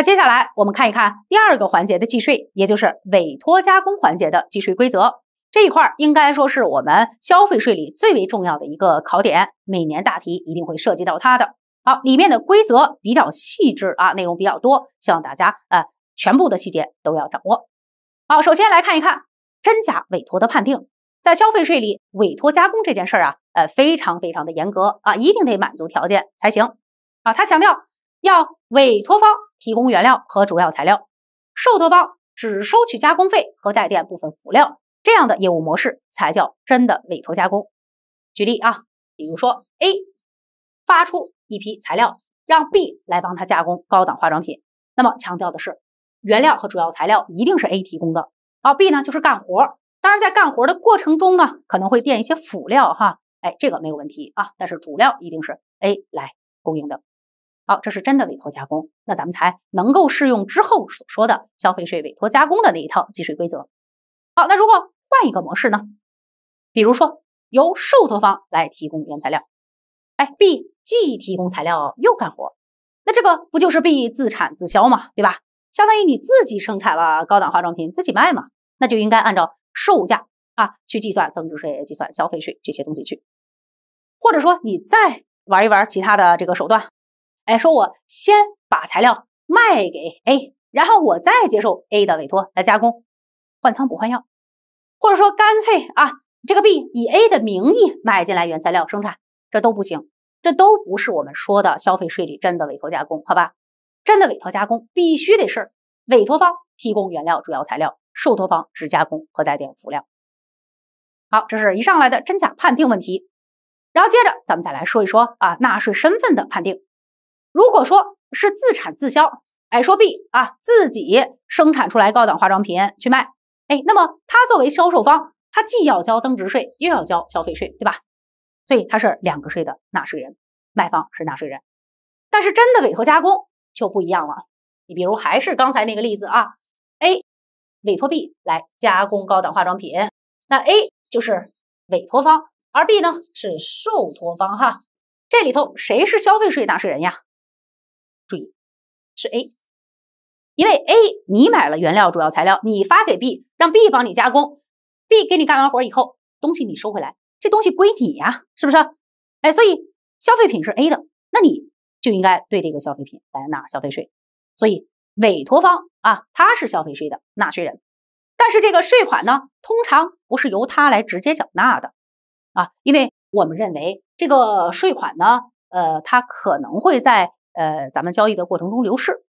那接下来我们看一看第二个环节的计税，也就是委托加工环节的计税规则这一块儿，应该说是我们消费税里最为重要的一个考点，每年大题一定会涉及到它的。好，里面的规则比较细致啊，内容比较多，希望大家呃全部的细节都要掌握。好，首先来看一看真假委托的判定，在消费税里，委托加工这件事儿啊，呃，非常非常的严格啊，一定得满足条件才行。啊，他强调。要委托方提供原料和主要材料，受托方只收取加工费和代垫部分辅料，这样的业务模式才叫真的委托加工。举例啊，比如说 A 发出一批材料，让 B 来帮他加工高档化妆品。那么强调的是，原料和主要材料一定是 A 提供的，而 B 呢就是干活。当然，在干活的过程中呢，可能会垫一些辅料哈，哎，这个没有问题啊，但是主料一定是 A 来供应的。好，这是真的委托加工，那咱们才能够适用之后所说的消费税委托加工的那一套计税规则。好，那如果换一个模式呢？比如说由受托方来提供原材料，哎，B 既提供材料又干活，那这个不就是 B 自产自销嘛，对吧？相当于你自己生产了高档化妆品自己卖嘛，那就应该按照售价啊去计算增值税、计算消费税这些东西去，或者说你再玩一玩其他的这个手段。哎，说我先把材料卖给 A，然后我再接受 A 的委托来加工，换汤不换药，或者说干脆啊，这个 B 以 A 的名义买进来原材料生产，这都不行，这都不是我们说的消费税里真的委托加工，好吧？真的委托加工必须得是委托方提供原料主要材料，受托方只加工和带点辅料。好，这是一上来的真假判定问题，然后接着咱们再来说一说啊，纳税身份的判定。如果说是自产自销，哎，说 B 啊，自己生产出来高档化妆品去卖，哎，那么他作为销售方，他既要交增值税，又要交消费税，对吧？所以他是两个税的纳税人，卖方是纳税人。但是真的委托加工就不一样了，你比如还是刚才那个例子啊，A 委托 B 来加工高档化妆品，那 A 就是委托方，而 B 呢是受托方哈。这里头谁是消费税纳税人呀？注意，是 A，因为 A 你买了原料、主要材料，你发给 B，让 B 帮你加工，B 给你干完活以后，东西你收回来，这东西归你呀，是不是？哎，所以消费品是 A 的，那你就应该对这个消费品来纳消费税。所以委托方啊，他是消费税的纳税人，但是这个税款呢，通常不是由他来直接缴纳的啊，因为我们认为这个税款呢，呃，它可能会在呃，咱们交易的过程中流失，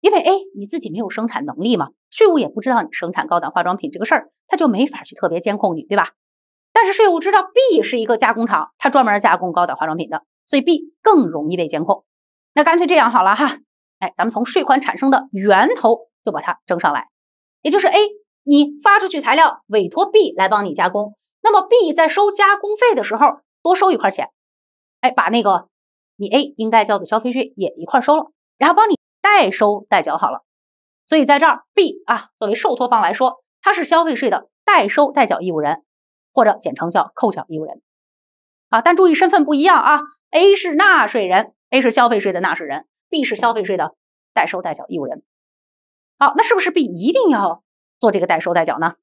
因为 A 你自己没有生产能力嘛，税务也不知道你生产高档化妆品这个事儿，他就没法去特别监控你，对吧？但是税务知道 B 是一个加工厂，它专门加工高档化妆品的，所以 B 更容易被监控。那干脆这样好了哈，哎，咱们从税款产生的源头就把它征上来，也就是 A 你发出去材料，委托 B 来帮你加工，那么 B 在收加工费的时候多收一块钱，哎，把那个。你 A 应该交的消费税也一块收了，然后帮你代收代缴好了。所以在这儿 B 啊，作为受托方来说，他是消费税的代收代缴义务人，或者简称叫扣缴义务人。啊，但注意身份不一样啊，A 是纳税人，A 是消费税的纳税人，B 是消费税的代收代缴义务人。好，那是不是 B 一定要做这个代收代缴呢？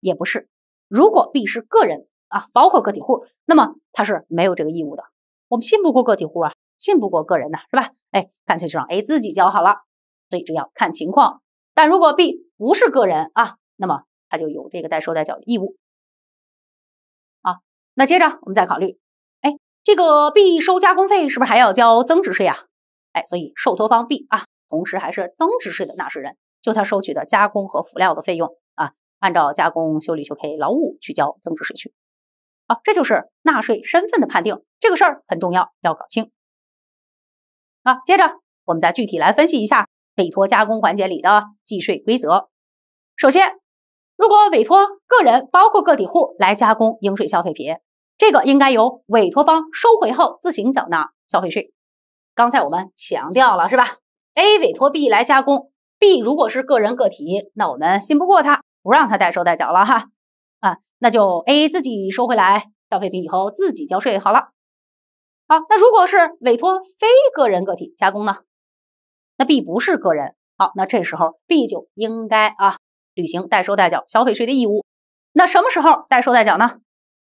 也不是，如果 B 是个人啊，包括个体户，那么他是没有这个义务的。我们信不过个体户啊，信不过个人呐，是吧？哎，干脆就让 A 自己交好了。所以这要看情况，但如果 B 不是个人啊，那么他就有这个代收代缴的义务啊。那接着我们再考虑，哎，这个 B 收加工费是不是还要交增值税啊？哎，所以受托方 B 啊，同时还是增值税的纳税人，就他收取的加工和辅料的费用啊，按照加工、修理修配劳务去交增值税去。啊，这就是纳税身份的判定，这个事儿很重要，要搞清。啊，接着我们再具体来分析一下委托加工环节里的计税规则。首先，如果委托个人，包括个体户来加工应税消费品，这个应该由委托方收回后自行缴纳消费税。刚才我们强调了，是吧？A 委托 B 来加工，B 如果是个人个体，那我们信不过他，不让他代收代缴了哈。啊。那就 A 自己收回来，消费品以后自己交税好了。好，那如果是委托非个人个体加工呢？那 B 不是个人，好，那这时候 B 就应该啊履行代收代缴消费税的义务。那什么时候代收代缴呢？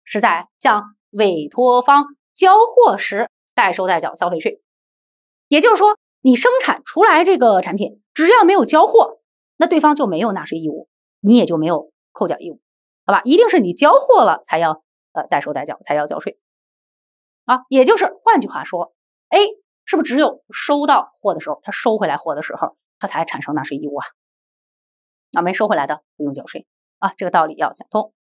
是在向委托方交货时代收代缴消费税。也就是说，你生产出来这个产品，只要没有交货，那对方就没有纳税义务，你也就没有扣缴义务。好吧，一定是你交货了，才要呃代收代缴，才要交税啊。也就是换句话说，A 是不是只有收到货的时候，他收回来货的时候，他才产生纳税义务啊？那没收回来的不用交税啊。这个道理要想通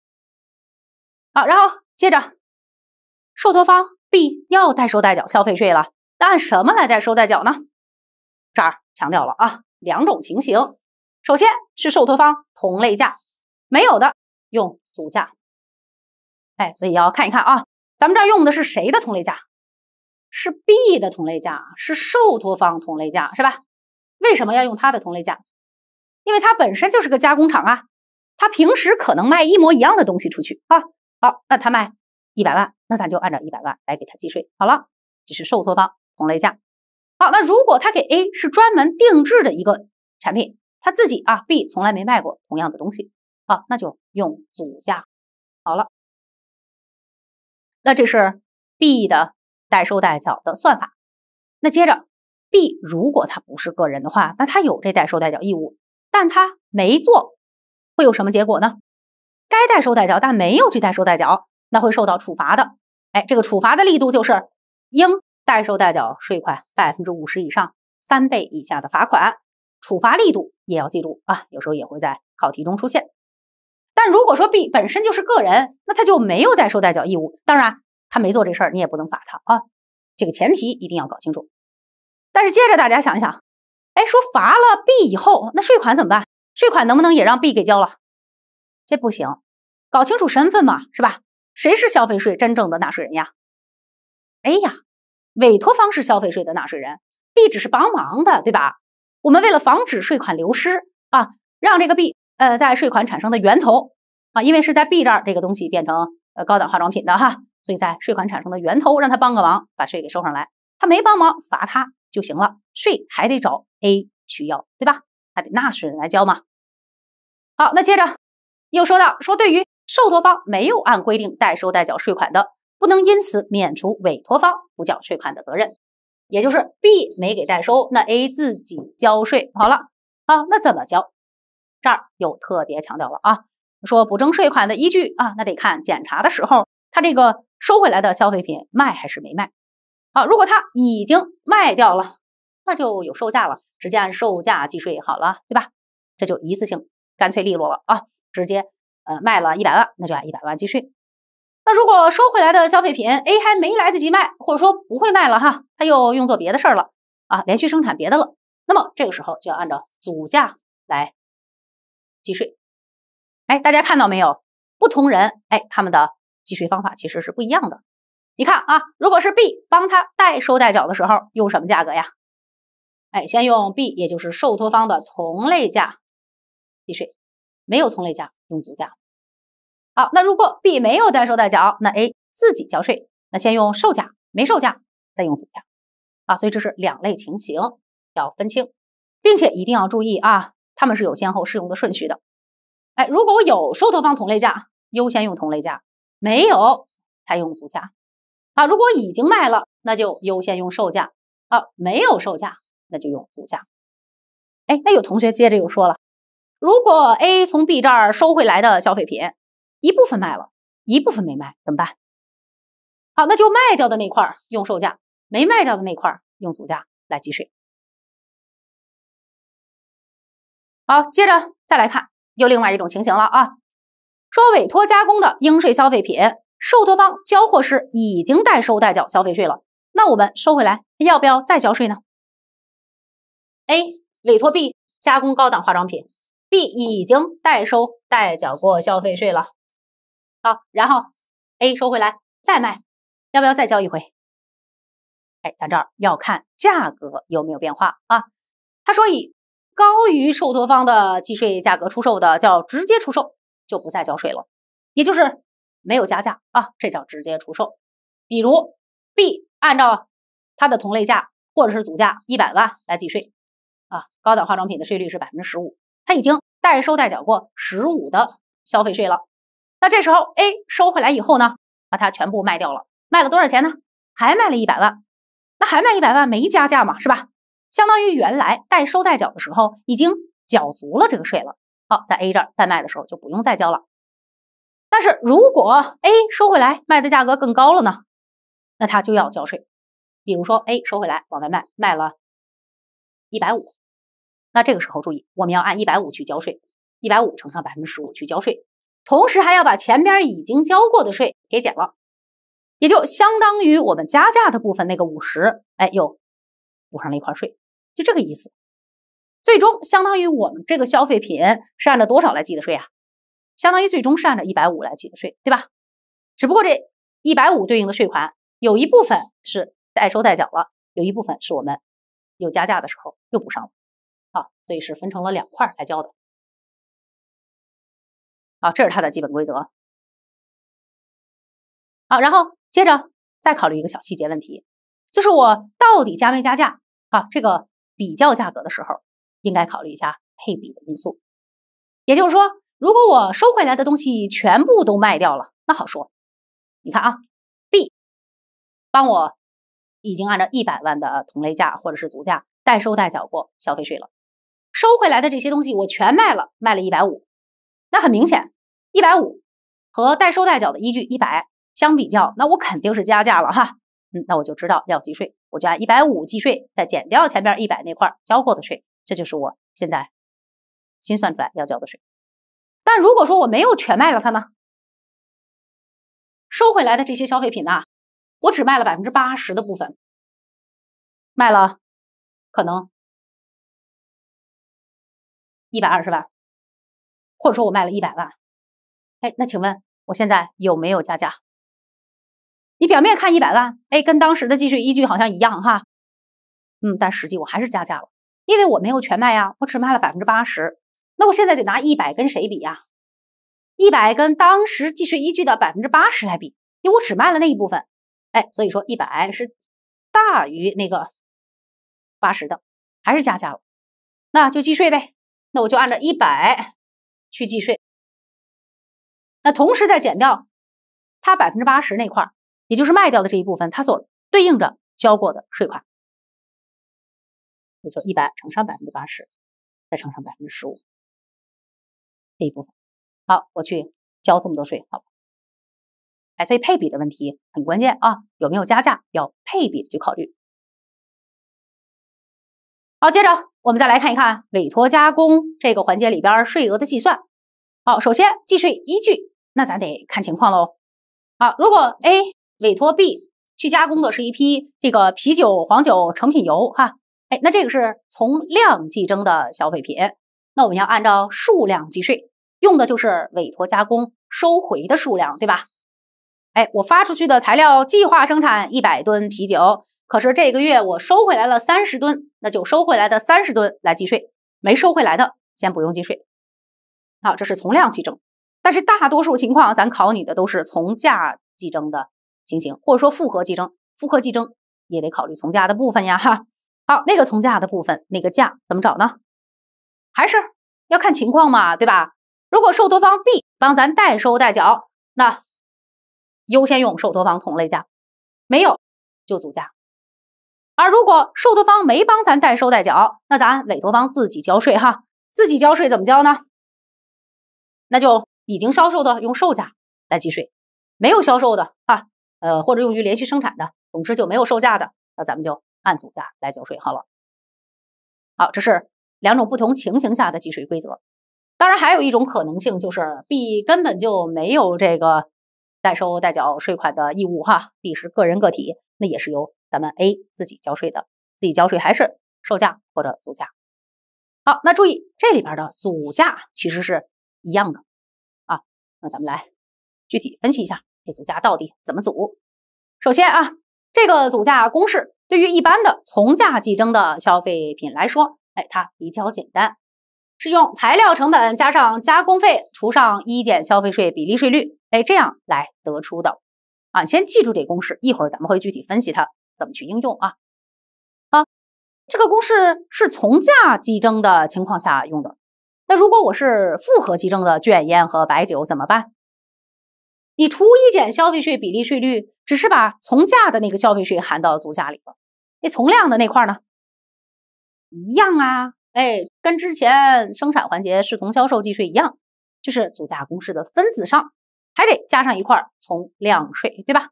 啊。然后接着，受托方 B 要代收代缴消费税了，那按什么来代收代缴呢？这儿强调了啊，两种情形。首先是受托方同类价没有的。用组价，哎，所以要看一看啊，咱们这儿用的是谁的同类价？是 B 的同类价，是受托方同类价，是吧？为什么要用它的同类价？因为它本身就是个加工厂啊，它平时可能卖一模一样的东西出去啊。好，那他卖一百万，那咱就按照一百万来给他计税。好了，这是受托方同类价。好，那如果他给 A 是专门定制的一个产品，他自己啊，B 从来没卖过同样的东西。好，那就用组价好了。那这是 B 的代收代缴的算法。那接着，B 如果他不是个人的话，那他有这代收代缴义务，但他没做，会有什么结果呢？该代收代缴但没有去代收代缴，那会受到处罚的。哎，这个处罚的力度就是应代收代缴税款百分之五十以上、三倍以下的罚款。处罚力度也要记住啊，有时候也会在考题中出现。但如果说 B 本身就是个人，那他就没有代收代缴义务。当然，他没做这事儿，你也不能罚他啊。这个前提一定要搞清楚。但是接着大家想一想，哎，说罚了 B 以后，那税款怎么办？税款能不能也让 B 给交了？这不行，搞清楚身份嘛，是吧？谁是消费税真正的纳税人呀？哎呀，委托方是消费税的纳税人，B 只是帮忙的，对吧？我们为了防止税款流失啊，让这个 B。呃，在税款产生的源头啊，因为是在 B 这儿这个东西变成呃高档化妆品的哈，所以在税款产生的源头让他帮个忙，把税给收上来。他没帮忙，罚他就行了。税还得找 A 去要，对吧？还得纳税人来交嘛。好，那接着又说到说，对于受托方没有按规定代收代缴税款的，不能因此免除委托方补缴税款的责任。也就是 B 没给代收，那 A 自己交税好了啊？那怎么交？这儿又特别强调了啊，说补征税款的依据啊，那得看检查的时候，他这个收回来的消费品卖还是没卖？好，如果他已经卖掉了，那就有售价了，直接按售价计税好了，对吧？这就一次性干脆利落了啊，直接呃卖了一百万，那就按一百万计税。那如果收回来的消费品 A 还没来得及卖，或者说不会卖了哈，他又用作别的事儿了啊，连续生产别的了，那么这个时候就要按照组价来。计税，哎，大家看到没有？不同人，哎，他们的计税方法其实是不一样的。你看啊，如果是 B 帮他代收代缴的时候，用什么价格呀？哎，先用 B，也就是受托方的同类价计税，没有同类价用股价。好，那如果 B 没有代收代缴，那 A 自己交税，那先用售价，没售价再用股价。啊，所以这是两类情形要分清，并且一定要注意啊。它们是有先后适用的顺序的，哎，如果我有受托方同类价，优先用同类价，没有才用组价，啊，如果已经卖了，那就优先用售价，啊，没有售价，那就用组价，哎，那有同学接着又说了，如果 A 从 B 这儿收回来的消费品，一部分卖了，一部分没卖，怎么办？好，那就卖掉的那块儿用售价，没卖掉的那块儿用组价来计税。好，接着再来看，又另外一种情形了啊。说委托加工的应税消费品，受托方交货时已经代收代缴消费税了，那我们收回来要不要再交税呢？A 委托 B 加工高档化妆品，B 已经代收代缴过消费税了。好，然后 A 收回来再卖，要不要再交一回？哎，咱这儿要看价格有没有变化啊。他说以。高于受托方的计税价格出售的叫直接出售，就不再交税了，也就是没有加价啊，这叫直接出售。比如 B 按照它的同类价或者是组价一百万来计税啊，高档化妆品的税率是百分之十五，它已经代收代缴过十五的消费税了。那这时候 A 收回来以后呢，把它全部卖掉了，卖了多少钱呢？还卖了一百万，那还卖一百万，没加价嘛，是吧？相当于原来代收代缴的时候已经缴足了这个税了。好，在 A 这儿再卖的时候就不用再交了。但是如果 A 收回来卖的价格更高了呢？那他就要交税。比如说 A 收回来往外卖卖了一百五，那这个时候注意，我们要按一百五去交税，一百五乘上百分之十五去交税，同时还要把前边已经交过的税给减了，也就相当于我们加价的部分那个五十，哎，又补上了一块税。就这个意思，最终相当于我们这个消费品是按照多少来计的税啊？相当于最终是按照一百五来计的税，对吧？只不过这一百五对应的税款有一部分是代收代缴了，有一部分是我们有加价的时候又补上了，啊，所以是分成了两块来交的，啊，这是它的基本规则，啊，然后接着再考虑一个小细节问题，就是我到底加没加价啊？这个。比较价格的时候，应该考虑一下配比的因素。也就是说，如果我收回来的东西全部都卖掉了，那好说。你看啊，B 帮我已经按照一百万的同类价或者是足价代收代缴过消费税了。收回来的这些东西我全卖了，卖了一百五。那很明显，一百五和代收代缴的依据一百相比较，那我肯定是加价了哈。那我就知道要计税，我就按一百五计税，再减掉前边一百那块交过的税，这就是我现在新算出来要交的税。但如果说我没有全卖了它呢，收回来的这些消费品呢，我只卖了百分之八十的部分，卖了可能一百二十万，或者说我卖了一百万，哎，那请问我现在有没有加价？你表面看一百万，哎，跟当时的计税依据好像一样哈，嗯，但实际我还是加价了，因为我没有全卖呀，我只卖了百分之八十，那我现在得拿一百跟谁比呀？一百跟当时计税依据的百分之八十来比，因为我只卖了那一部分，哎，所以说一百是大于那个八十的，还是加价了，那就计税呗，那我就按照一百去计税，那同时再减掉它百分之八十那块。也就是卖掉的这一部分，它所对应着交过的税款，也就一百乘上百分之八十，再乘上百分之十五，这一部分。好，我去交这么多税，好哎，所以配比的问题很关键啊，有没有加价要配比去考虑。好，接着我们再来看一看委托加工这个环节里边税额的计算。好，首先计税依据，那咱得看情况喽。好，如果 A 委托 B 去加工的是一批这个啤酒、黄酒成品油哈，哎，那这个是从量计征的消费品，那我们要按照数量计税，用的就是委托加工收回的数量，对吧？哎，我发出去的材料计划生产一百吨啤酒，可是这个月我收回来了三十吨，那就收回来的三十吨来计税，没收回来的先不用计税。好，这是从量计征，但是大多数情况，咱考你的都是从价计征的。情形或者说复合计征，复合计征也得考虑从价的部分呀哈。好，那个从价的部分，那个价怎么找呢？还是要看情况嘛，对吧？如果受托方 B 帮咱代收代缴，那优先用受托方同类价，没有就组价。而如果受托方没帮咱代收代缴，那咱委托方自己交税哈，自己交税怎么交呢？那就已经销售的用售价来计税，没有销售的啊。呃，或者用于连续生产的，总之就没有售价的，那咱们就按组价来缴税好了。好，这是两种不同情形下的计税规则。当然，还有一种可能性就是 B 根本就没有这个代收代缴税款的义务哈，B 是个人个体，那也是由咱们 A 自己交税的，自己交税还是售价或者组价。好，那注意这里边的组价其实是一样的啊，那咱们来具体分析一下。这组价到底怎么组？首先啊，这个组价公式对于一般的从价计征的消费品来说，哎，它比较简单，是用材料成本加上加工费除上一减消费税比例税率，哎，这样来得出的。啊，先记住这公式，一会儿咱们会具体分析它怎么去应用啊。啊，这个公式是从价计征的情况下用的。那如果我是复合计征的卷烟和白酒怎么办？你除一减消费税比例税率，只是把从价的那个消费税含到总价里了。那从量的那块呢？一样啊，哎，跟之前生产环节视同销售计税一样，就是总价公式的分子上还得加上一块从量税，对吧？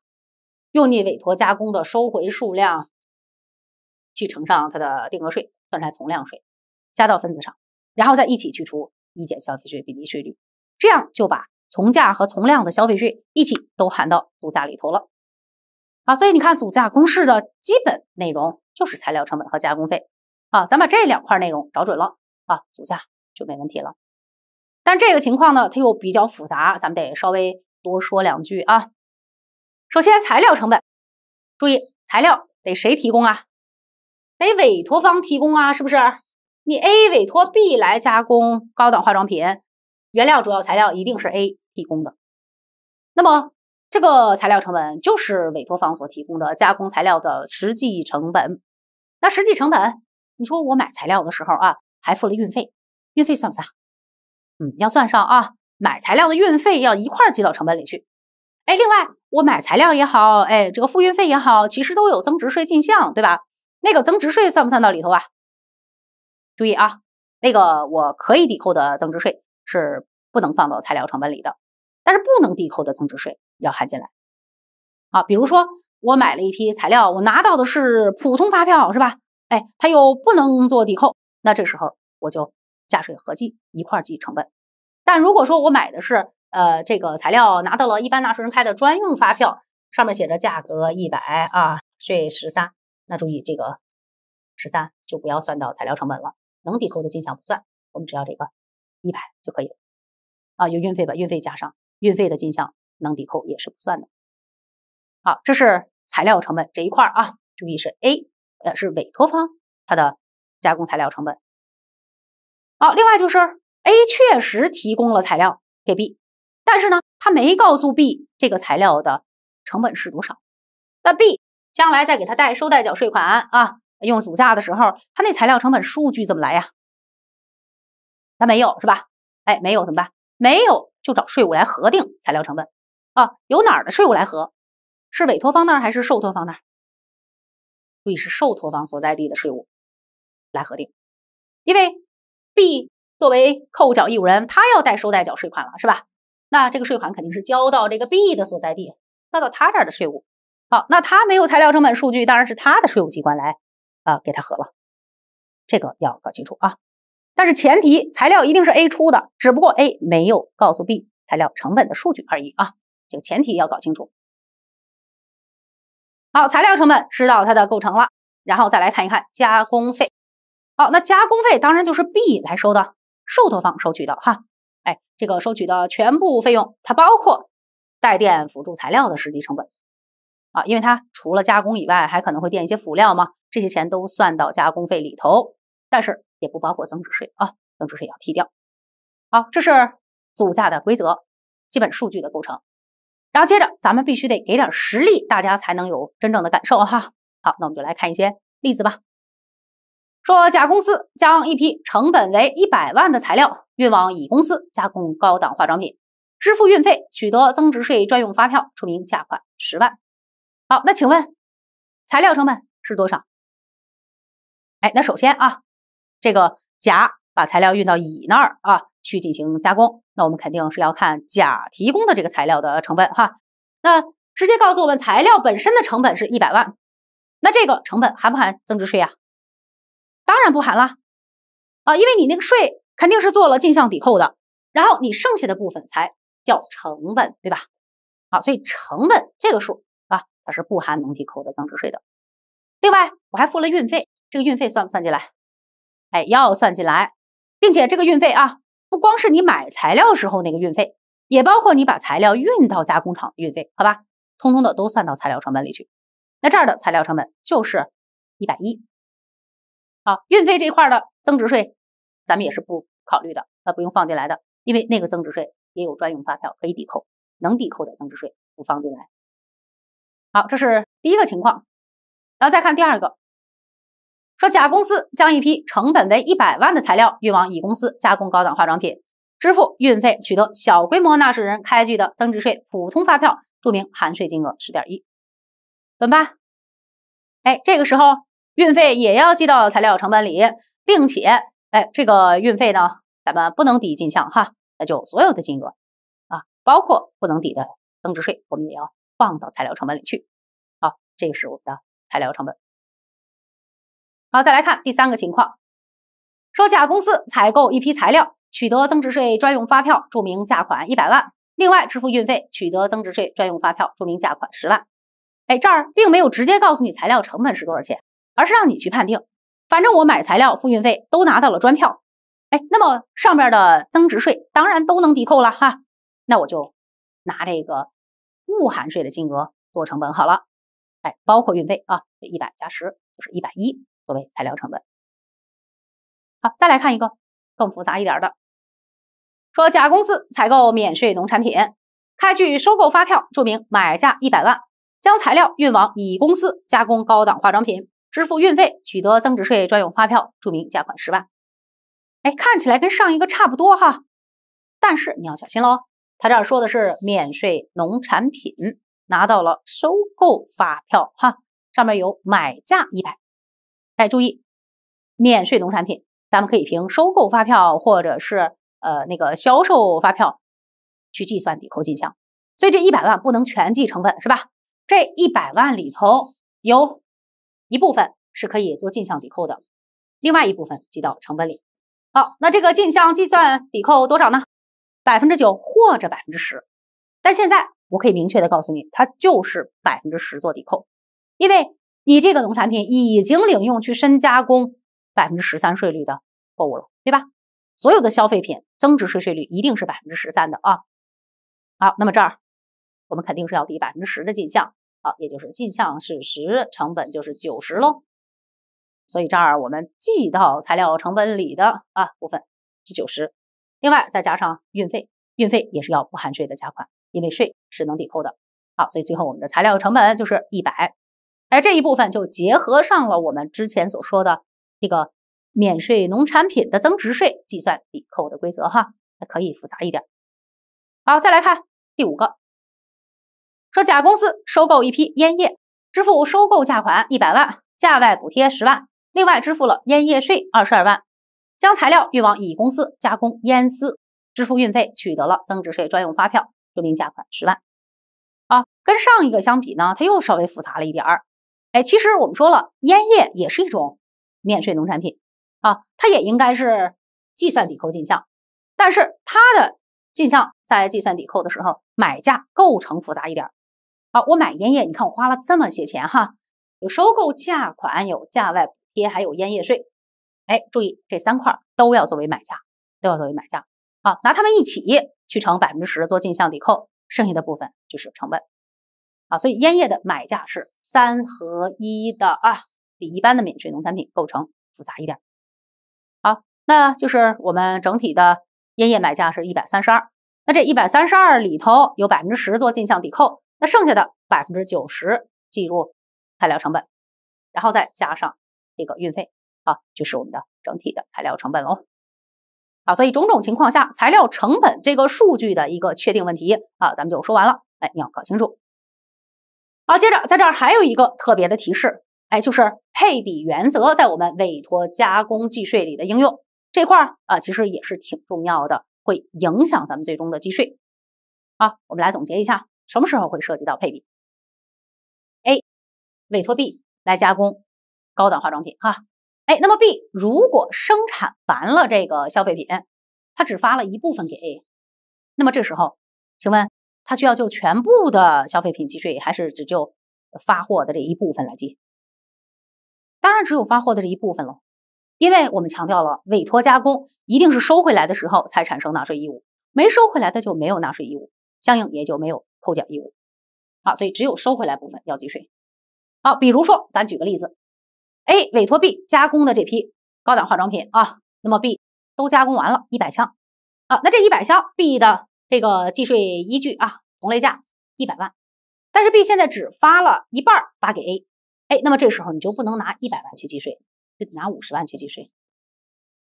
用你委托加工的收回数量，去乘上它的定额税，算出来从量税，加到分子上，然后再一起去除一减消费税比例税率，这样就把。从价和从量的消费税一起都含到组价里头了，啊，所以你看组价公式的基本内容就是材料成本和加工费，啊，咱把这两块内容找准了，啊，组价就没问题了。但这个情况呢，它又比较复杂，咱们得稍微多说两句啊。首先，材料成本，注意材料得谁提供啊？得委托方提供啊，是不是？你 A 委托 B 来加工高档化妆品。原料主要材料一定是 A 提供的，那么这个材料成本就是委托方所提供的加工材料的实际成本。那实际成本，你说我买材料的时候啊，还付了运费，运费算不算？嗯，要算上啊，买材料的运费要一块儿记到成本里去。哎，另外我买材料也好，哎，这个付运费也好，其实都有增值税进项，对吧？那个增值税算不算到里头啊？注意啊，那个我可以抵扣的增值税。是不能放到材料成本里的，但是不能抵扣的增值税要含进来，啊，比如说我买了一批材料，我拿到的是普通发票，是吧？哎，它又不能做抵扣，那这时候我就价税合计一块记成本。但如果说我买的是呃这个材料，拿到了一般纳税人开的专用发票，上面写着价格一百啊，税十三，那注意这个十三就不要算到材料成本了，能抵扣的进项不算，我们只要这个。一百就可以了，啊，有运费吧？运费加上运费的进项能抵扣也是不算的。好，这是材料成本这一块啊，注意是 A，呃，是委托方它的加工材料成本。好，另外就是 A 确实提供了材料给 B，但是呢，他没告诉 B 这个材料的成本是多少。那 B 将来再给他代收代缴税款啊，用组价的时候，他那材料成本数据怎么来呀？他没有是吧？哎，没有怎么办？没有就找税务来核定材料成本啊。由哪儿的税务来核？是委托方那儿还是受托方那儿？注意是受托方所在地的税务来核定。因为 B 作为扣缴义务人，他要代收代缴税款了是吧？那这个税款肯定是交到这个 B 的所在地，交到他这儿的税务。好，那他没有材料成本数据，当然是他的税务机关来啊给他核了。这个要搞清楚啊。但是前提材料一定是 A 出的，只不过 A 没有告诉 B 材料成本的数据而已啊，这个前提要搞清楚。好，材料成本知道它的构成了，然后再来看一看加工费。好，那加工费当然就是 B 来收的，受托方收取的哈。哎，这个收取的全部费用，它包括带电辅助材料的实际成本啊，因为它除了加工以外，还可能会垫一些辅料嘛，这些钱都算到加工费里头。但是也不包括增值税啊，增值税也要剔掉。好，这是组价的规则，基本数据的构成。然后接着咱们必须得给点实例，大家才能有真正的感受哈。好，那我们就来看一些例子吧。说甲公司将一批成本为一百万的材料运往乙公司加工高档化妆品，支付运费，取得增值税专用发票，注明价款十万。好，那请问材料成本是多少？哎，那首先啊。这个甲把材料运到乙那儿啊，去进行加工。那我们肯定是要看甲提供的这个材料的成本哈。那直接告诉我们材料本身的成本是一百万。那这个成本含不含增值税呀？当然不含了啊，因为你那个税肯定是做了进项抵扣的，然后你剩下的部分才叫成本，对吧？啊，所以成本这个数啊，它是不含能抵扣的增值税的。另外我还付了运费，这个运费算不算进来？哎，要算进来，并且这个运费啊，不光是你买材料时候那个运费，也包括你把材料运到加工厂运费，好吧？通通的都算到材料成本里去。那这儿的材料成本就是一百一。好，运费这一块的增值税咱们也是不考虑的，那不用放进来的，因为那个增值税也有专用发票可以抵扣，能抵扣的增值税不放进来。好，这是第一个情况，然后再看第二个。说甲公司将一批成本为一百万的材料运往乙公司加工高档化妆品，支付运费，取得小规模纳税人开具的增值税普通发票，注明含税金额十点一，怎么办？哎，这个时候运费也要记到材料成本里，并且哎，这个运费呢，咱们不能抵进项哈，那就所有的金额啊，包括不能抵的增值税，我们也要放到材料成本里去好，这个是我们的材料成本。好，再来看第三个情况，说甲公司采购一批材料，取得增值税专用发票，注明价款一百万，另外支付运费，取得增值税专用发票，注明价款十万。哎，这儿并没有直接告诉你材料成本是多少钱，而是让你去判定。反正我买材料付运费都拿到了专票，哎，那么上面的增值税当然都能抵扣了哈。那我就拿这个不含税的金额做成本好了。哎，包括运费啊，一百加十就是一百一。作为材料成本。好，再来看一个更复杂一点的。说甲公司采购免税农产品，开具收购发票，注明买价一百万，将材料运往乙公司加工高档化妆品，支付运费，取得增值税专用发票，注明价款十万。哎，看起来跟上一个差不多哈，但是你要小心喽。他这儿说的是免税农产品，拿到了收购发票哈，上面有买价一百。哎，注意，免税农产品，咱们可以凭收购发票或者是呃那个销售发票去计算抵扣进项，所以这一百万不能全计成本，是吧？这一百万里头有一部分是可以做进项抵扣的，另外一部分记到成本里。好，那这个进项计算抵扣多少呢？百分之九或者百分之十，但现在我可以明确的告诉你，它就是百分之十做抵扣，因为。你这个农产品已经领用去深加工，百分之十三税率的货物了，对吧？所有的消费品增值税税率一定是百分之十三的啊。好，那么这儿我们肯定是要抵百分之十的进项，好，也就是进项是十，成本就是九十喽。所以这儿我们记到材料成本里的啊部分是九十，另外再加上运费，运费也是要不含税的价款，因为税是能抵扣的。好，所以最后我们的材料成本就是一百。哎，这一部分就结合上了我们之前所说的这个免税农产品的增值税计算抵扣的规则哈，还可以复杂一点。好，再来看第五个，说甲公司收购一批烟叶，支付收购价款一百万，价外补贴十万，另外支付了烟叶税二十二万，将材料运往乙公司加工烟丝，支付运费，取得了增值税专用发票，说明价款十万。啊，跟上一个相比呢，它又稍微复杂了一点儿。哎，其实我们说了，烟叶也是一种免税农产品，啊，它也应该是计算抵扣进项，但是它的进项在计算抵扣的时候，买价构成复杂一点。啊，我买烟叶，你看我花了这么些钱哈，有收购价款，有价外补贴，还有烟叶税。哎，注意这三块都要作为买价，都要作为买价啊，拿它们一起去乘百分之十做进项抵扣，剩下的部分就是成本。啊，所以烟叶的买价是三合一的啊，比一般的免税农产品构成复杂一点。好，那就是我们整体的烟叶买价是一百三十二，那这一百三十二里头有百分之十做进项抵扣，那剩下的百分之九十计入材料成本，然后再加上这个运费，啊，就是我们的整体的材料成本喽。啊，所以种种情况下材料成本这个数据的一个确定问题啊，咱们就说完了。哎，你要搞清楚。好，接着在这儿还有一个特别的提示，哎，就是配比原则在我们委托加工计税里的应用这块儿啊，其实也是挺重要的，会影响咱们最终的计税。好，我们来总结一下，什么时候会涉及到配比？A 委托 B 来加工高档化妆品，哈，哎，那么 B 如果生产完了这个消费品，他只发了一部分给 A，那么这时候，请问？它需要就全部的消费品计税，还是只就发货的这一部分来计？当然只有发货的这一部分了，因为我们强调了委托加工一定是收回来的时候才产生纳税义务，没收回来的就没有纳税义务，相应也就没有扣缴义务。啊，所以只有收回来部分要计税。好，比如说咱举个例子，A 委托 B 加工的这批高档化妆品啊，那么 B 都加工完了，一百箱啊，那这一百箱 B 的。这个计税依据啊，同类价一百万，但是 B 现在只发了一半发给 A，哎，那么这时候你就不能拿一百万去计税，就拿五十万去计税，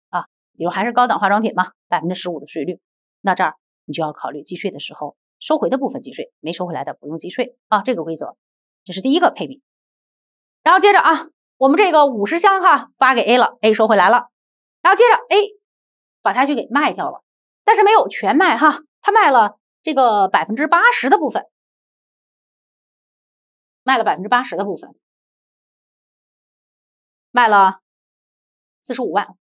啊，比如还是高档化妆品嘛，百分之十五的税率，那这儿你就要考虑计税的时候收回的部分计税，没收回来的不用计税啊，这个规则，这是第一个配比。然后接着啊，我们这个五十箱哈发给 A 了，A 收回来了，然后接着 A 把它就给卖掉了，但是没有全卖哈。他卖了这个百分之八十的部分，卖了百分之八十的部分，卖了四十五万。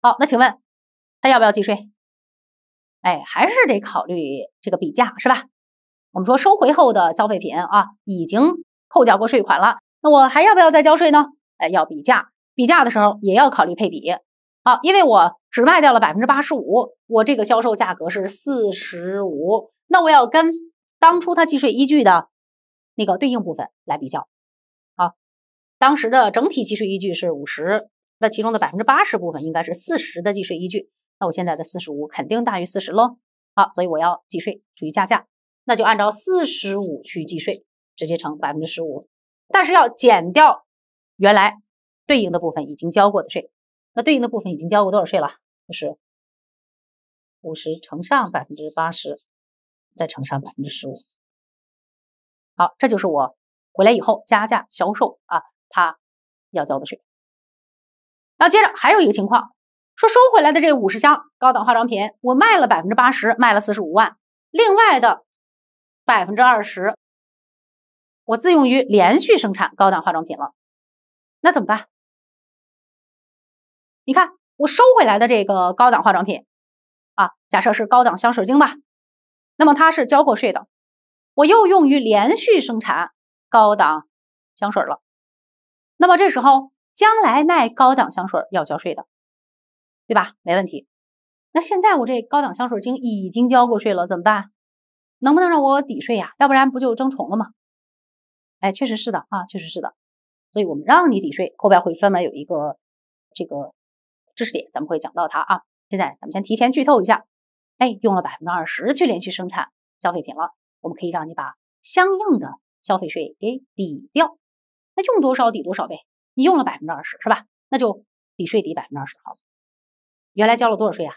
好，那请问他要不要计税？哎，还是得考虑这个比价是吧？我们说收回后的消费品啊，已经扣掉过税款了，那我还要不要再交税呢？哎，要比价，比价的时候也要考虑配比。好，因为我只卖掉了百分之八十五，我这个销售价格是四十五，那我要跟当初它计税依据的那个对应部分来比较。好，当时的整体计税依据是五十，那其中的百分之八十部分应该是四十的计税依据，那我现在的四十五肯定大于四十喽。好，所以我要计税属于加价，那就按照四十五去计税，直接乘百分之十五，但是要减掉原来对应的部分已经交过的税。那对应的部分已经交过多少税了？就是五十乘上百分之八十，再乘上百分之十五。好，这就是我回来以后加价销售啊，它要交的税。那接着还有一个情况，说收回来的这五十箱高档化妆品，我卖了百分之八十，卖了四十五万，另外的百分之二十，我自用于连续生产高档化妆品了，那怎么办？你看，我收回来的这个高档化妆品，啊，假设是高档香水精吧，那么它是交过税的，我又用于连续生产高档香水了，那么这时候将来卖高档香水要交税的，对吧？没问题。那现在我这高档香水精已经交过税了，怎么办？能不能让我抵税呀？要不然不就争重了吗？哎，确实是的啊，确实是的。所以我们让你抵税，后边会专门有一个这个。知识点咱们会讲到它啊。现在咱们先提前剧透一下，哎，用了百分之二十去连续生产消费品了，我们可以让你把相应的消费税给抵掉。那用多少抵多少呗，你用了百分之二十是吧？那就抵税抵百分之二十好原来交了多少税呀？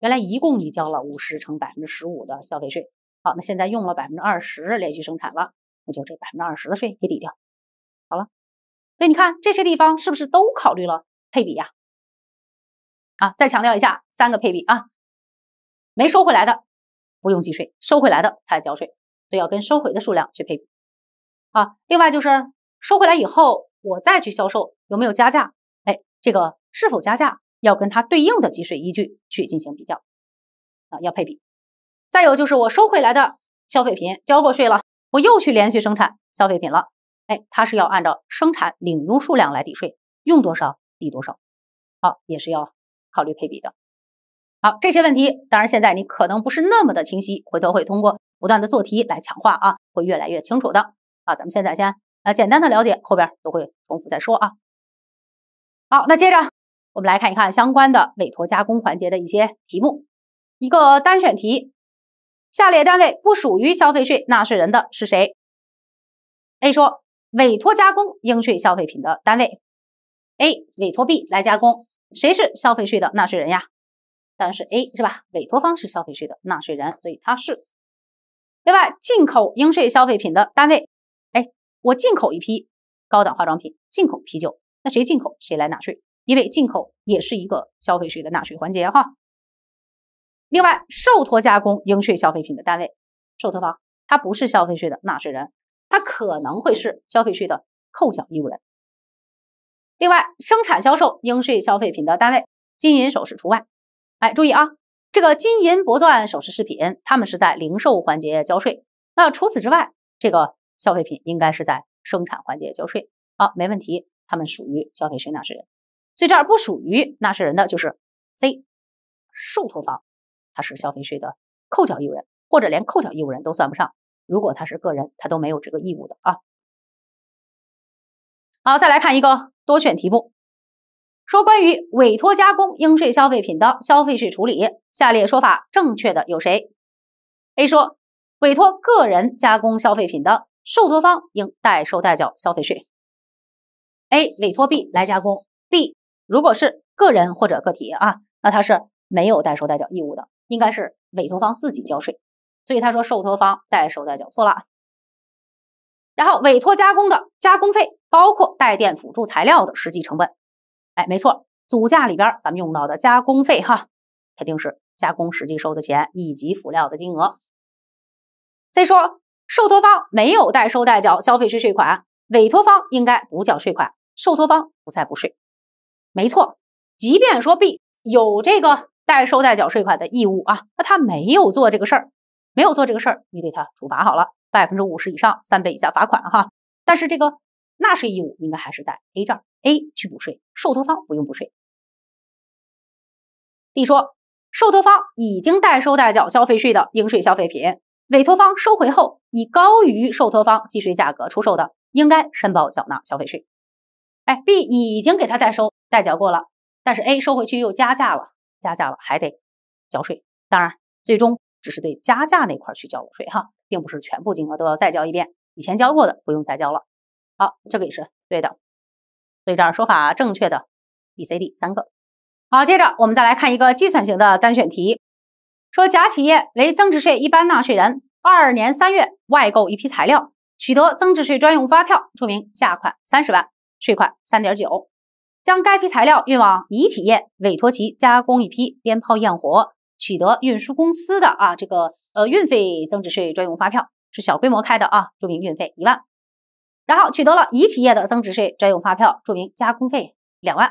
原来一共你交了五十乘百分之十五的消费税。好，那现在用了百分之二十连续生产了，那就这百分之二十的税也抵掉。好了，所以你看这些地方是不是都考虑了配比呀？啊，再强调一下三个配比啊，没收回来的不用计税，收回来的才交税，所以要跟收回的数量去配比。啊，另外就是收回来以后我再去销售，有没有加价？哎，这个是否加价要跟它对应的计税依据去进行比较。啊，要配比。再有就是我收回来的消费品交过税了，我又去连续生产消费品了，哎，它是要按照生产领用数量来抵税，用多少抵多少。好，也是要。考虑配比的，好这些问题，当然现在你可能不是那么的清晰，回头会通过不断的做题来强化啊，会越来越清楚的啊。咱们现在先啊简单的了解，后边都会重复再说啊。好，那接着我们来看一看相关的委托加工环节的一些题目，一个单选题，下列单位不属于消费税纳税人的是谁？A 说委托加工应税消费品的单位，A 委托 B 来加工。谁是消费税的纳税人呀？当然是 A，是吧？委托方是消费税的纳税人，所以他是。另外，进口应税消费品的单位，哎，我进口一批高档化妆品，进口啤酒，那谁进口谁来纳税？因为进口也是一个消费税的纳税环节，哈。另外，受托加工应税消费品的单位，受托方他不是消费税的纳税人，他可能会是消费税的扣缴义务人。另外，生产销售应税消费品的单位（金银首饰除外），哎，注意啊，这个金银铂钻首饰饰品，他们是在零售环节交税。那除此之外，这个消费品应该是在生产环节交税。好，没问题，他们属于消费税纳税人。所以这儿不属于纳税人的就是 C，售托方，他是消费税的扣缴义务人，或者连扣缴义务人都算不上。如果他是个人，他都没有这个义务的啊。好，再来看一个多选题目，说关于委托加工应税消费品的消费税处理，下列说法正确的有谁？A 说，委托个人加工消费品的受托方应代收代缴消费税。A 委托 B 来加工，B 如果是个人或者个体啊，那他是没有代收代缴义务的，应该是委托方自己交税，所以他说受托方代收代缴错了。然后委托加工的加工费。包括带电辅助材料的实际成本，哎，没错，组价里边咱们用到的加工费哈，肯定是加工实际收的钱以及辅料的金额。再说，受托方没有代收代缴消费税税款，委托方应该补缴税款，受托方不再补税。没错，即便说 B 有这个代收代缴税款的义务啊，那他没有做这个事儿，没有做这个事儿，你给他处罚好了，百分之五十以上三倍以下罚款哈。但是这个。纳税义务应该还是在 A 这儿，A 去补税，受托方不用补税。D 说，受托方已经代收代缴消费税的应税消费品，委托方收回后以高于受托方计税价格出售的，应该申报缴纳消费税。哎，B 已经给他代收代缴过了，但是 A 收回去又加价了，加价了还得交税。当然，最终只是对加价那块去交了税哈，并不是全部金额都要再交一遍，以前交过的不用再交了。好，这个也是对的，所以这儿说法正确的 B、C、D 三个。好，接着我们再来看一个计算型的单选题。说甲企业为增值税一般纳税人，二年三月外购一批材料，取得增值税专用发票，注明价款三十万，税款三点九。将该批材料运往乙企业，委托其加工一批鞭炮焰火，取得运输公司的啊这个呃运费增值税专用发票，是小规模开的啊，注明运费一万。然后取得了乙企业的增值税专用发票，注明加工费两万，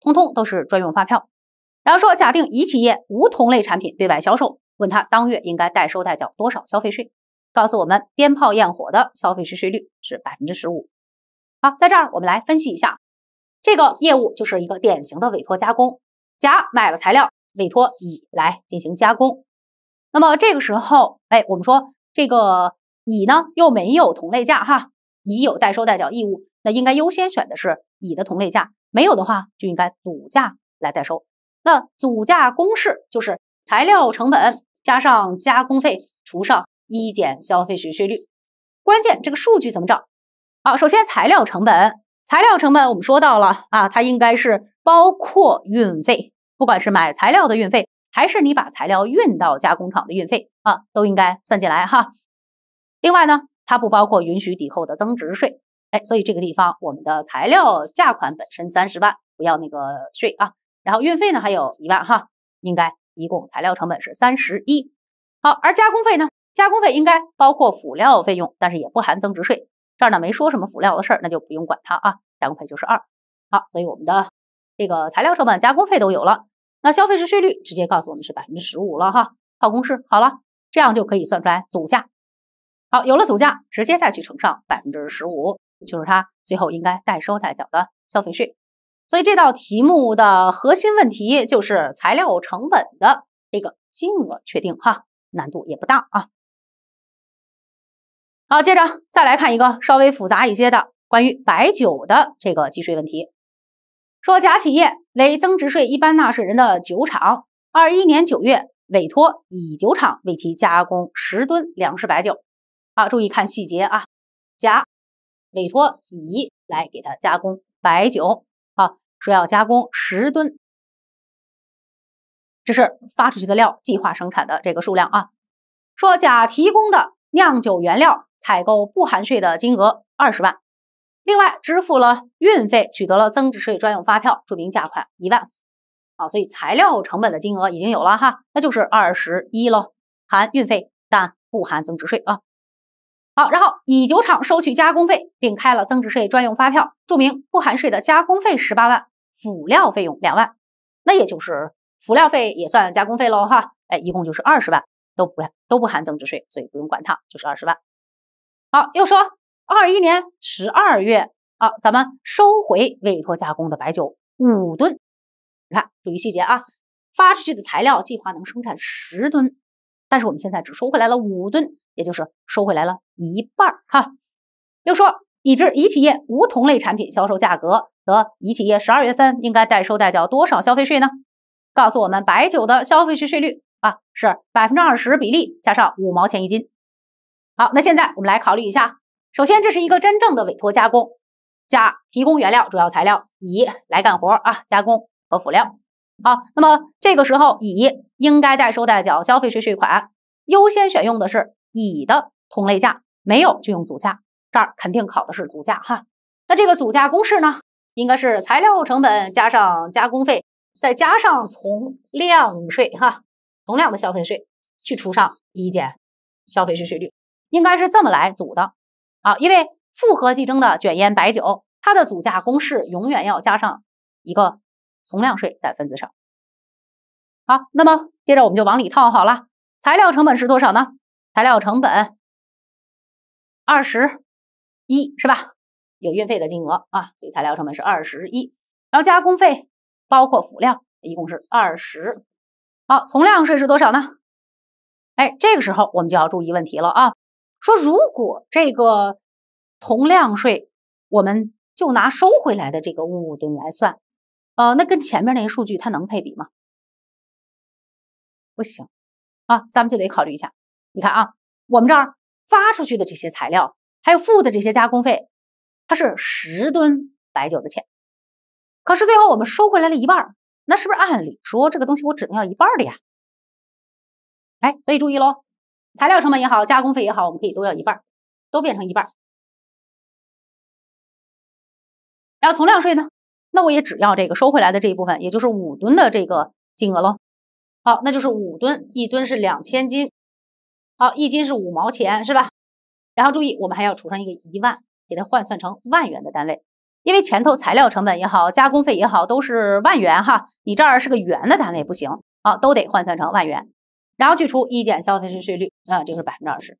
通通都是专用发票。然后说，假定乙企业无同类产品对外销售，问他当月应该代收代缴多少消费税？告诉我们，鞭炮焰火的消费税税率是百分之十五。好，在这儿我们来分析一下，这个业务就是一个典型的委托加工。甲买了材料，委托乙来进行加工。那么这个时候，哎，我们说这个乙呢又没有同类价哈。乙有代收代缴义务，那应该优先选的是乙的同类价；没有的话，就应该组价来代收。那组价公式就是材料成本加上加工费除上一减消费税税率。关键这个数据怎么找？好，首先材料成本，材料成本我们说到了啊，它应该是包括运费，不管是买材料的运费，还是你把材料运到加工厂的运费啊，都应该算进来哈。另外呢？它不包括允许抵扣的增值税，哎，所以这个地方我们的材料价款本身三十万，不要那个税啊。然后运费呢还有一万哈，应该一共材料成本是三十一。好，而加工费呢，加工费应该包括辅料费用，但是也不含增值税。这儿呢没说什么辅料的事儿，那就不用管它啊。加工费就是二。好，所以我们的这个材料成本、加工费都有了。那消费税税率直接告诉我们是百分之十五了哈。套公式好了，这样就可以算出来总价。好，有了组价，直接再去乘上百分之十五，就是它最后应该代收代缴的消费税。所以这道题目的核心问题就是材料成本的这个金额确定哈，难度也不大啊。好，接着再来看一个稍微复杂一些的关于白酒的这个计税问题。说甲企业为增值税一般纳税人的酒厂，二一年九月委托乙酒厂为其加工十吨粮食白酒。啊，注意看细节啊。甲委托乙来给他加工白酒，啊，说要加工十吨。这是发出去的料，计划生产的这个数量啊。说甲提供的酿酒原料采购不含税的金额二十万，另外支付了运费，取得了增值税专用发票，注明价款一万。啊，所以材料成本的金额已经有了哈，那就是二十一喽，含运费但不含增值税啊。好，然后乙酒厂收取加工费，并开了增值税专用发票，注明不含税的加工费十八万，辅料费用两万，那也就是辅料费也算加工费喽，哈，哎，一共就是二十万，都不都不含增值税，所以不用管它，就是二十万。好，又说二一年十二月啊，咱们收回委托加工的白酒五吨，你看，注意细节啊，发出去的材料计划能生产十吨，但是我们现在只收回来了五吨。也就是收回来了一半哈。又说，已知乙企业无同类产品销售价格，则乙企业十二月份应该代收代缴多少消费税呢？告诉我们，白酒的消费税税率啊是百分之二十比例加上五毛钱一斤。好，那现在我们来考虑一下，首先这是一个真正的委托加工，甲提供原料主要材料，乙来干活啊加工和辅料。好，那么这个时候乙应该代收代缴消费税税款，优先选用的是。乙的同类价没有就用组价，这儿肯定考的是组价哈。那这个组价公式呢，应该是材料成本加上加工费，再加上从量税哈，从量的消费税，去除上一减消费税税率，应该是这么来组的。啊。因为复合计征的卷烟、白酒，它的组价公式永远要加上一个从量税在分子上。好，那么接着我们就往里套好了。材料成本是多少呢？材料成本二十一是吧？有运费的金额啊，所以材料成本是二十一。然后加工费包括辅料，一共是二十。好，从量税是多少呢？哎，这个时候我们就要注意问题了啊。说如果这个从量税，我们就拿收回来的这个物吨来算，呃，那跟前面那些数据它能配比吗？不行啊，咱们就得考虑一下。你看啊，我们这儿发出去的这些材料，还有付的这些加工费，它是十吨白酒的钱。可是最后我们收回来了一半，那是不是按理说这个东西我只能要一半的呀？哎，所以注意喽，材料成本也好，加工费也好，我们可以都要一半，都变成一半。然后从量税呢，那我也只要这个收回来的这一部分，也就是五吨的这个金额喽。好，那就是五吨，一吨是两千斤。好，一斤是五毛钱，是吧？然后注意，我们还要除上一个一万，给它换算成万元的单位，因为前头材料成本也好，加工费也好，都是万元哈。你这儿是个元的单位不行，啊，都得换算成万元，然后去除一减消费税税率，啊，这个是百分之二十，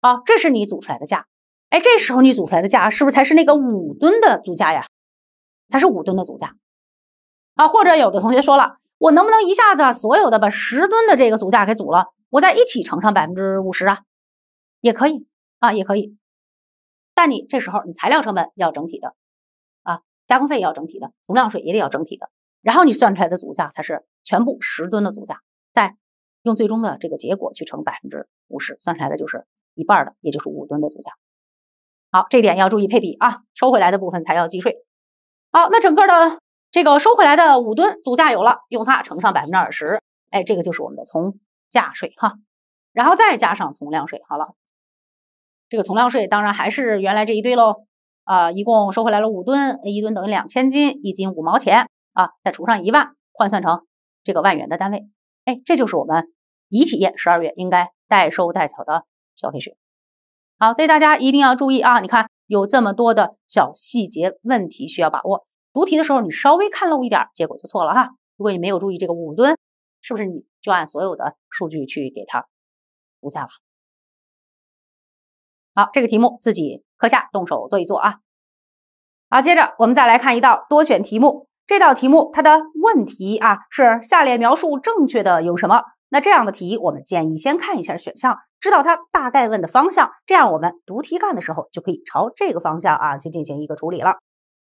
啊，这是你组出来的价，哎，这时候你组出来的价是不是才是那个五吨的组价呀？才是五吨的组价，啊，或者有的同学说了，我能不能一下子把所有的把十吨的这个组价给组了？我再一起乘上百分之五十啊，也可以啊，也可以。但你这时候你材料成本要整体的啊，加工费要整体的，总量税也得要整体的。然后你算出来的组价，才是全部十吨的组价，再用最终的这个结果去乘百分之五十，算出来的就是一半的，也就是五吨的组价。好，这点要注意配比啊，收回来的部分才要计税。好，那整个的这个收回来的五吨组价有了，用它乘上百分之二十，哎，这个就是我们的从。价税哈，然后再加上从量税。好了，这个从量税当然还是原来这一堆喽。啊，一共收回来了五吨，一吨等于两千斤，一斤五毛钱啊，再除上一万，换算成这个万元的单位。哎，这就是我们乙企业十二月应该代收代缴的消费税。好，所以大家一定要注意啊！你看有这么多的小细节问题需要把握，读题的时候你稍微看漏一点，结果就错了哈。如果你没有注意这个五吨，是不是你？就按所有的数据去给它估价了。好，这个题目自己课下动手做一做啊。好，接着我们再来看一道多选题目。这道题目它的问题啊是下列描述正确的有什么？那这样的题，我们建议先看一下选项，知道它大概问的方向，这样我们读题干的时候就可以朝这个方向啊去进行一个处理了。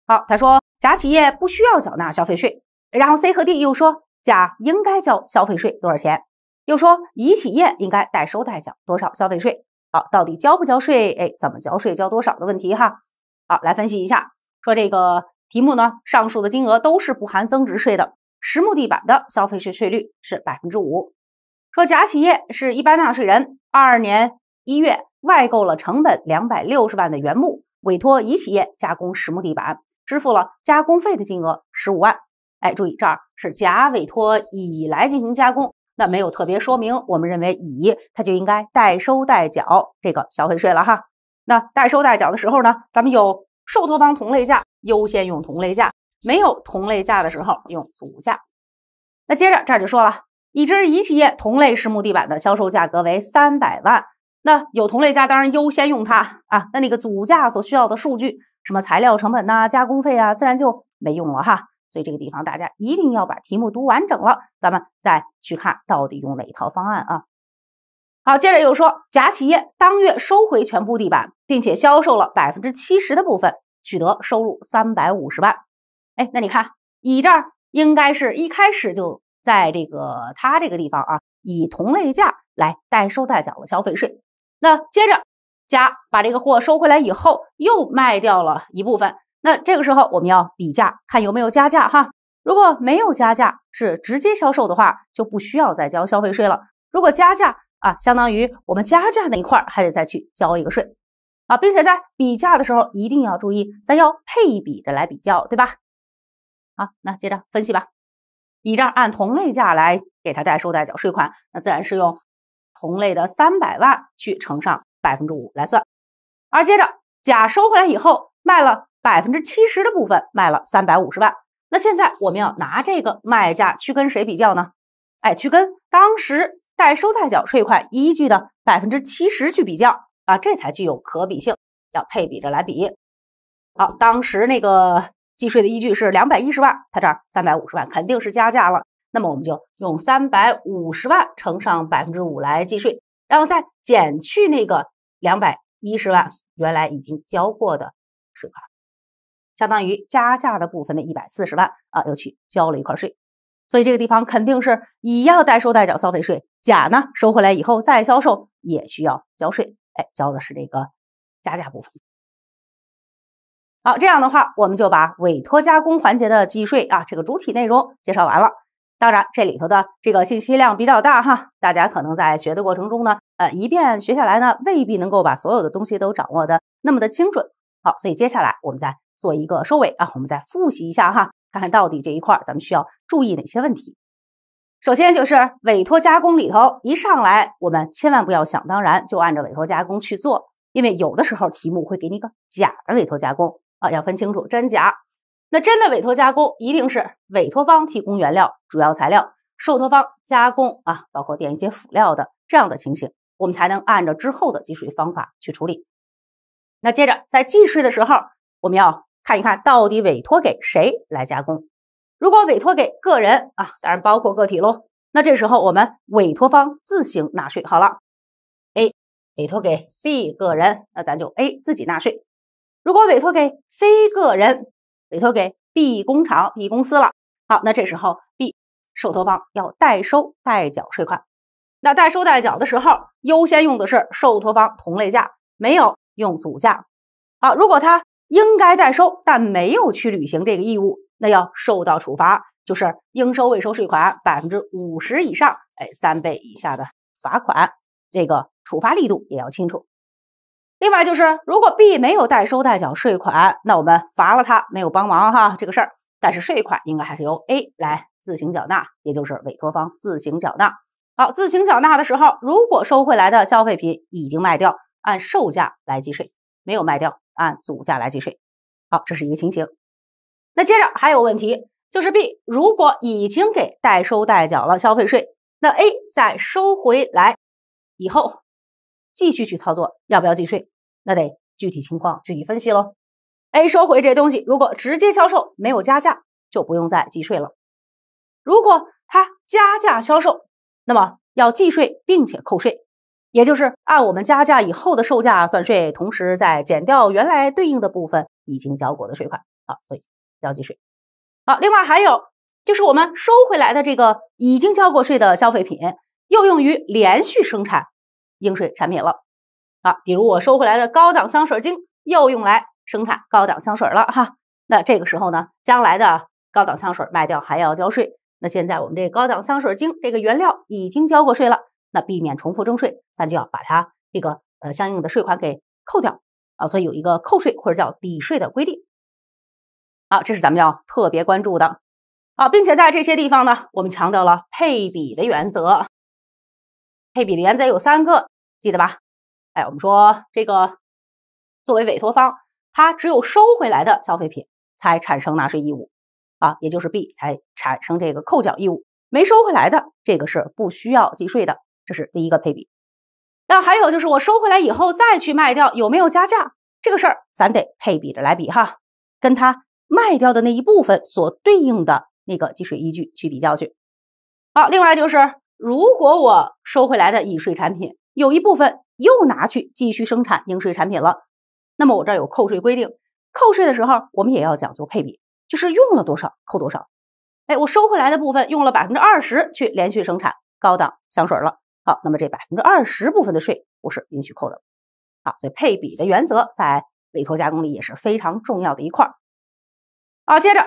好，他说甲企业不需要缴纳消费税，然后 C 和 D 又说。甲应该交消费税多少钱？又说乙企业应该代收代缴多少消费税？好，到底交不交税？哎，怎么交税？交多少的问题哈？好，来分析一下。说这个题目呢，上述的金额都是不含增值税的。实木地板的消费税税率是百分之五。说甲企业是一般纳税人，二二年一月外购了成本两百六十万的原木，委托乙企业加工实木地板，支付了加工费的金额十五万。哎，注意这儿是甲委托乙来进行加工，那没有特别说明，我们认为乙他就应该代收代缴这个消费税了哈。那代收代缴的时候呢，咱们有受托方同类价，优先用同类价；没有同类价的时候，用组价。那接着这儿就说了，已知乙企业同类实木地板的销售价格为三百万，那有同类价当然优先用它啊。那那个组价所需要的数据，什么材料成本呐、加工费啊，自然就没用了哈。所以这个地方大家一定要把题目读完整了，咱们再去看到底用哪一套方案啊？好，接着又说，甲企业当月收回全部地板，并且销售了百分之七十的部分，取得收入三百五十万。哎，那你看，乙这儿应该是一开始就在这个他这个地方啊，以同类价来代收代缴了消费税。那接着，甲把这个货收回来以后，又卖掉了一部分。那这个时候我们要比价，看有没有加价哈。如果没有加价，是直接销售的话，就不需要再交消费税了。如果加价啊，相当于我们加价那一块还得再去交一个税啊，并且在比价的时候一定要注意，咱要配比着来比较，对吧？好，那接着分析吧。乙这按同类价来给他代收代缴税款，那自然是用同类的三百万去乘上百分之五来算。而接着甲收回来以后卖了。百分之七十的部分卖了三百五十万，那现在我们要拿这个卖价去跟谁比较呢？哎，去跟当时代收代缴税款依据的百分之七十去比较啊，这才具有可比性，要配比着来比。好，当时那个计税的依据是两百一十万，它这儿三百五十万肯定是加价了，那么我们就用三百五十万乘上百分之五来计税，然后再减去那个两百一十万原来已经交过的税款。相当于加价的部分的一百四十万啊，又去交了一块税，所以这个地方肯定是乙要代收代缴消费税，甲呢收回来以后再销售也需要交税，哎，交的是这个加价部分。好，这样的话我们就把委托加工环节的计税啊这个主体内容介绍完了。当然这里头的这个信息量比较大哈，大家可能在学的过程中呢，呃，一遍学下来呢未必能够把所有的东西都掌握的那么的精准。好，所以接下来我们再。做一个收尾啊，我们再复习一下哈，看看到底这一块咱们需要注意哪些问题。首先就是委托加工里头，一上来我们千万不要想当然就按照委托加工去做，因为有的时候题目会给你个假的委托加工啊，要分清楚真假。那真的委托加工一定是委托方提供原料、主要材料，受托方加工啊，包括点一些辅料的这样的情形，我们才能按照之后的计税方法去处理。那接着在计税的时候，我们要看一看到底委托给谁来加工？如果委托给个人啊，当然包括个体喽。那这时候我们委托方自行纳税。好了，A 委托给 B 个人，那咱就 A 自己纳税。如果委托给非个人，委托给 B 工厂、B 公司了。好，那这时候 B 受托方要代收代缴税款。那代收代缴的时候，优先用的是受托方同类价，没有用组价。好，如果他。应该代收，但没有去履行这个义务，那要受到处罚，就是应收未收税款百分之五十以上，哎，三倍以下的罚款。这个处罚力度也要清楚。另外就是，如果 B 没有代收代缴税款，那我们罚了他没有帮忙哈这个事儿，但是税款应该还是由 A 来自行缴纳，也就是委托方自行缴纳。好，自行缴纳的时候，如果收回来的消费品已经卖掉，按售价来计税；没有卖掉。按组价来计税，好，这是一个情形。那接着还有问题，就是 B，如果已经给代收代缴了消费税，那 A 再收回来以后继续去操作，要不要计税？那得具体情况具体分析喽。A 收回这东西，如果直接销售没有加价，就不用再计税了；如果他加价销售，那么要计税并且扣税。也就是按我们加价以后的售价算税，同时再减掉原来对应的部分已经缴过的税款啊，所以要计税。好，另外还有就是我们收回来的这个已经交过税的消费品，又用于连续生产应税产品了啊，比如我收回来的高档香水精又用来生产高档香水了哈。那这个时候呢，将来的高档香水卖掉还要交税。那现在我们这高档香水精这个原料已经交过税了。那避免重复征税，咱就要把它这个呃相应的税款给扣掉啊，所以有一个扣税或者叫抵税的规定啊，这是咱们要特别关注的啊，并且在这些地方呢，我们强调了配比的原则。配比的原则有三个，记得吧？哎，我们说这个作为委托方，他只有收回来的消费品才产生纳税义务啊，也就是 B 才产生这个扣缴义务，没收回来的这个是不需要计税的。这是第一个配比，那还有就是我收回来以后再去卖掉，有没有加价这个事儿，咱得配比着来比哈，跟它卖掉的那一部分所对应的那个计税依据去比较去。好，另外就是如果我收回来的乙税产品有一部分又拿去继续生产应税产品了，那么我这儿有扣税规定，扣税的时候我们也要讲究配比，就是用了多少扣多少。哎，我收回来的部分用了百分之二十去连续生产高档香水了。好，那么这百分之二十部分的税不是允许扣的，好，所以配比的原则在委托加工里也是非常重要的一块儿。好，接着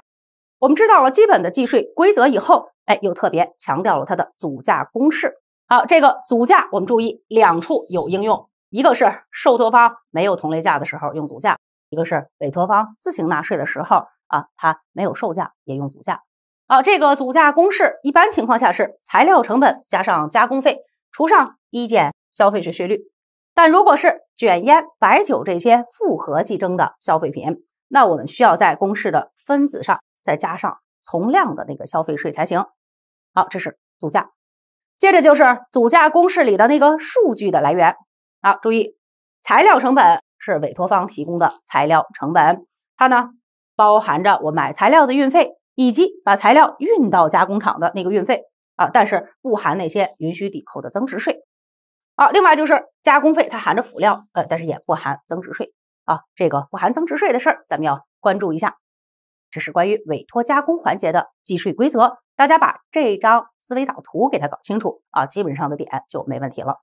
我们知道了基本的计税规则以后，哎，又特别强调了它的组价公式。好，这个组价我们注意两处有应用，一个是受托方没有同类价的时候用组价，一个是委托方自行纳税的时候啊，它没有售价也用组价。好，这个组价公式一般情况下是材料成本加上加工费。除上一减消费税税率，但如果是卷烟、白酒这些复合计征的消费品，那我们需要在公式的分子上再加上从量的那个消费税才行。好，这是组价，接着就是组价公式里的那个数据的来源。好，注意材料成本是委托方提供的材料成本，它呢包含着我买材料的运费以及把材料运到加工厂的那个运费。啊，但是不含那些允许抵扣的增值税，啊，另外就是加工费，它含着辅料，呃，但是也不含增值税，啊，这个不含增值税的事儿，咱们要关注一下。这是关于委托加工环节的计税规则，大家把这张思维导图给它搞清楚，啊，基本上的点就没问题了。